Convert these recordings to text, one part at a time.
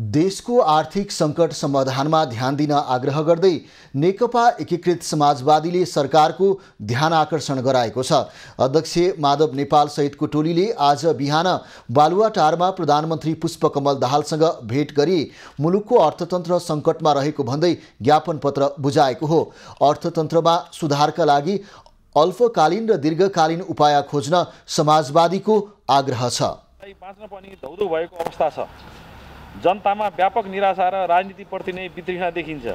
देशको आर्थिक सङ्कट समाधानमा ध्यान दिन आग्रह गर्दै नेकपा एकीकृत समाजवादीले सरकारको ध्यान आकर्षण गराएको छ अध्यक्ष माधव नेपाल सहितको टोलीले आज बिहान बालुवाटारमा प्रधानमन्त्री पुष्पकमल दाहालसँग भेट गरी मुलुकको अर्थतन्त्र सङ्कटमा रहेको भन्दै ज्ञापन पत्र बुझाएको हो अर्थतन्त्रमा सुधारका लागि अल्पकालीन र दीर्घकालीन उपाय खोज्न समाजवादीको आग्रह छ जनतामा व्यापक निराशा र राजनीतिप्रति नै वितृष्णा देखिन्छ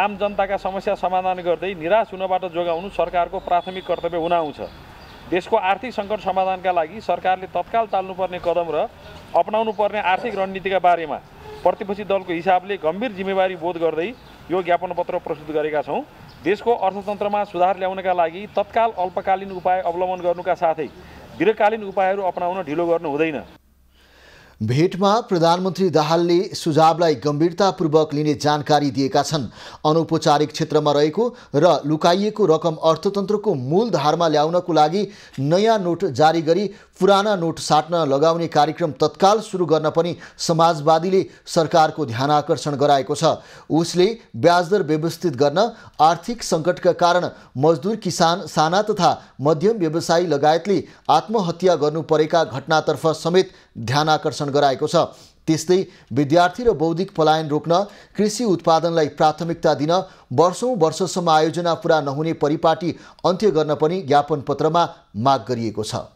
आम जनताका समस्या समाधान गर्दै निराश हुनबाट जोगाउनु सरकारको प्राथमिक कर्तव्य हुन आउँछ देशको आर्थिक सङ्कट समाधानका लागि सरकारले तत्काल चाल्नुपर्ने कदम र अप्नाउनु पर्ने आर्थिक रणनीतिका बारेमा प्रतिपक्षी दलको हिसाबले गम्भीर जिम्मेवारी बोध गर्दै यो ज्ञापन पत्र प्रस्तुत गरेका छौँ देशको अर्थतन्त्रमा सुधार ल्याउनका लागि तत्काल अल्पकालीन उपाय अवलम्बन गर्नुका साथै दीर्घकालीन उपायहरू अपनाउन ढिलो गर्नु हुँदैन भेटमा प्रधानमन्त्री दाहालले सुझावलाई गम्भीरतापूर्वक लिने जानकारी दिएका छन् अनौपचारिक क्षेत्रमा रहेको र लुकाइएको रकम अर्थतन्त्रको मूलधारमा ल्याउनको लागि नयाँ नोट जारी गरी पुराना नोट साट्न लगाउने कार्यक्रम तत्काल सुरु गर्न पनि समाजवादीले सरकारको ध्यान आकर्षण गराएको छ उसले ब्याजदर व्यवस्थित गर्न आर्थिक सङ्कटका कारण मजदुर किसान साना तथा मध्यम व्यवसायी लगायतले आत्महत्या गर्नु परेका घटनातर्फ समेत ध्यान आकर्षण गराएको छ त्यस्तै विद्यार्थी र बौद्धिक पलायन रोक्न कृषि उत्पादनलाई प्राथमिकता दिन वर्षौँ वर्षसम्म आयोजना पुरा नहुने परिपाटी अन्त्य गर्न पनि ज्ञापन पत्रमा माग गरिएको छ